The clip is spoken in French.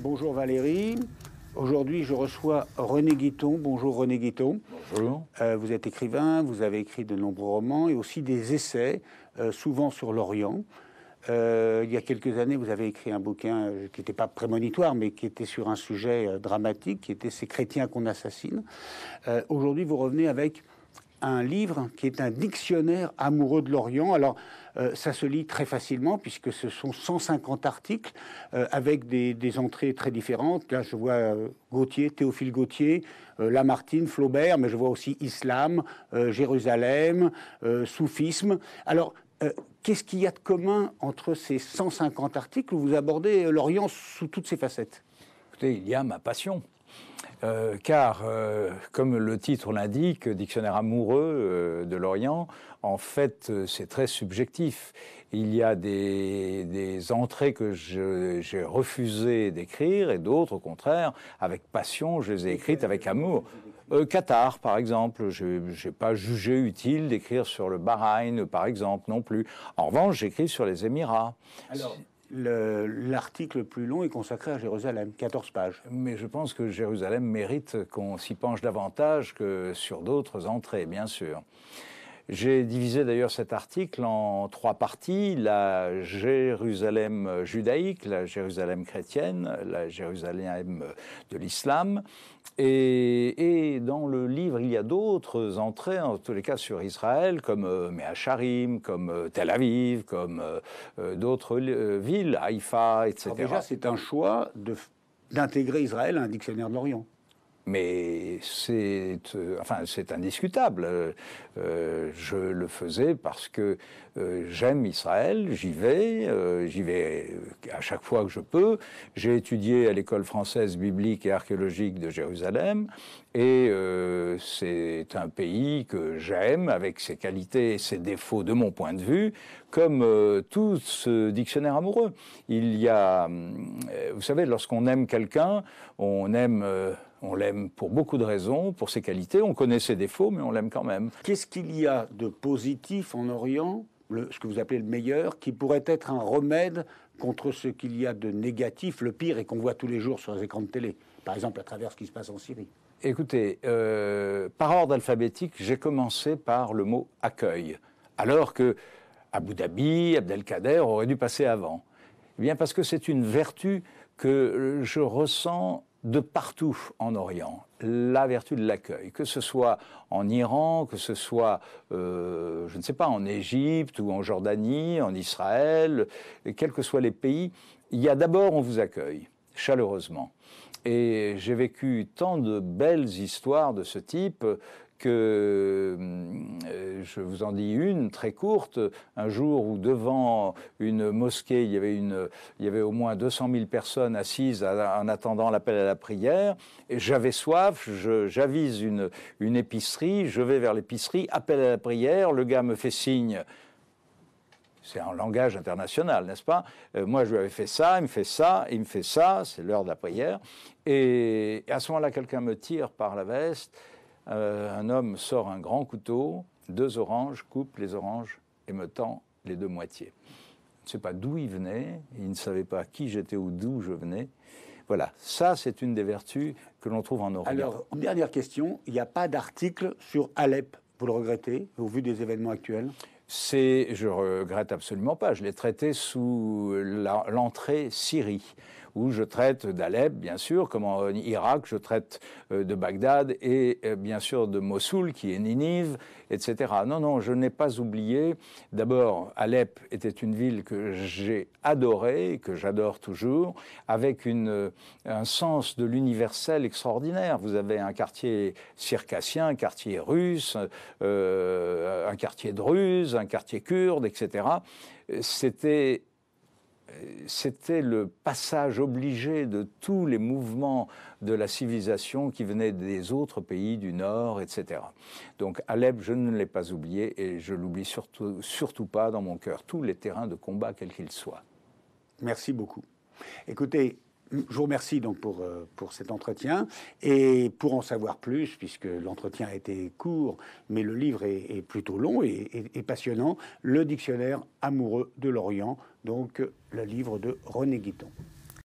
Bonjour Valérie. Aujourd'hui, je reçois René Guiton. Bonjour René Guiton. Bonjour. Euh, vous êtes écrivain, vous avez écrit de nombreux romans et aussi des essais, euh, souvent sur l'Orient. Euh, il y a quelques années, vous avez écrit un bouquin qui n'était pas prémonitoire, mais qui était sur un sujet dramatique, qui était ces chrétiens qu'on assassine. Aujourd'hui, vous revenez avec un livre qui est un dictionnaire amoureux de l'Orient. Alors, euh, ça se lit très facilement puisque ce sont 150 articles euh, avec des, entrées très différentes. Là, je vois euh, Gauthier, Théophile Gauthier, Lamartine, Flaubert, mais je vois aussi Islam, Jérusalem, Soufisme. Alors, qu'est-ce qu'il y a de commun entre ces 150 articles où vous abordez l'Orient sous toutes ses facettes Écoutez, il y a ma passion. Euh, car, euh, comme le titre l'indique, Dictionnaire amoureux euh, de l'Orient, en fait, c'est très subjectif. Il y a des, entrées que j'ai refusé d'écrire et d'autres, au contraire, avec passion, je les ai écrites avec amour. Qatar, par exemple, je n'ai pas jugé utile d'écrire sur le Bahreïn, par exemple, non plus. En revanche, j'écris sur les Émirats. Alors, L'article le, plus long est consacré à Jérusalem, 14 pages. Mais je pense que Jérusalem mérite qu'on s'y penche davantage que sur d'autres entrées, bien sûr. J'ai divisé d'ailleurs cet article en trois parties, la Jérusalem judaïque, la Jérusalem chrétienne, la Jérusalem de l'islam. Et, dans le livre, il y a d'autres entrées, en tous les cas sur Israël, comme euh, Meacharim, comme euh, Tel Aviv, comme euh, euh, d'autres villes, Haïfa, etc. déjà, c'est un choix d'intégrer Israël à un dictionnaire de l'Orient. Mais c'est euh, enfin, c'est indiscutable. Euh, je le faisais parce que euh, j'aime Israël, j'y vais, j'y vais à chaque fois que je peux. J'ai étudié à l'école française biblique et archéologique de Jérusalem et c'est un pays que j'aime avec ses qualités et ses défauts de mon point de vue, comme tout ce dictionnaire amoureux. Il y a, vous savez, lorsqu'on aime quelqu'un, on aime on l'aime pour beaucoup de raisons, pour ses qualités. On connaît ses défauts, mais on l'aime quand même. Qu'est-ce qu'il y a de positif en Orient, ce que vous appelez le meilleur, qui pourrait être un remède contre ce qu'il y a de négatif, le pire, et qu'on voit tous les jours sur les écrans de télé, par exemple à travers ce qui se passe en Syrie Écoutez, euh, par ordre alphabétique, j'ai commencé par le mot accueil, alors que Abu Dhabi, Abdelkader auraient dû passer avant. Eh bien, parce que c'est une vertu que je ressens de partout en Orient la vertu de l'accueil, que ce soit en Iran, que ce soit, euh, je ne sais pas, en Égypte ou en Jordanie, en Israël, quels que soient les pays, il y a d'abord on vous accueille chaleureusement. Et j'ai vécu tant de belles histoires de ce type que hum, je vous en dis une très courte. Un jour où devant une mosquée, il y avait, au moins 200 000 personnes assises en attendant l'appel à la prière. Et j'avais soif, j'avise une, épicerie, je vais vers l'épicerie, appel à la prière, le gars me fait signe c'est un langage international, n'est-ce pas euh, Moi, je lui avais fait ça, il me fait ça, il me fait ça, c'est l'heure de la prière. Et, à ce moment-là, quelqu'un me tire par la veste, euh, un homme sort un grand couteau, deux oranges, coupe les oranges et me tend les deux moitiés. Je ne sais pas d'où il venait, il ne savait pas qui j'étais ou d'où je venais. Voilà, ça c'est une des vertus que l'on trouve en Europe. Alors, dernière question, il n'y a pas d'article sur Alep. Vous le regrettez au vu des événements actuels c'est, je regrette absolument pas, je l'ai traité sous l'entrée Syrie, où je traite d'Alep, bien sûr, comme en Irak, je traite euh, de Bagdad et euh, bien sûr de Mossoul, qui est Ninive, etc. Non, non, je n'ai pas oublié. D'abord, Alep était une ville que j'ai adorée, que j'adore toujours, avec un sens de l'universel extraordinaire. Vous avez un quartier circassien, un quartier russe, euh, un quartier ruse, un quartier kurde, etc. Euh, c'était euh, c'était le passage obligé de tous les mouvements de la civilisation qui venaient des autres pays du Nord, etc. Donc Alep, je ne l'ai pas oublié et je l'oublie surtout, surtout pas dans mon cœur, tous les terrains de combat, quels qu'ils soient. Merci beaucoup. Écoutez, je vous remercie donc euh, pour, cet entretien et pour en savoir plus, puisque l'entretien a été court, mais le livre est, plutôt long et, passionnant, Le dictionnaire amoureux de l'Orient, donc le livre de René Guiton.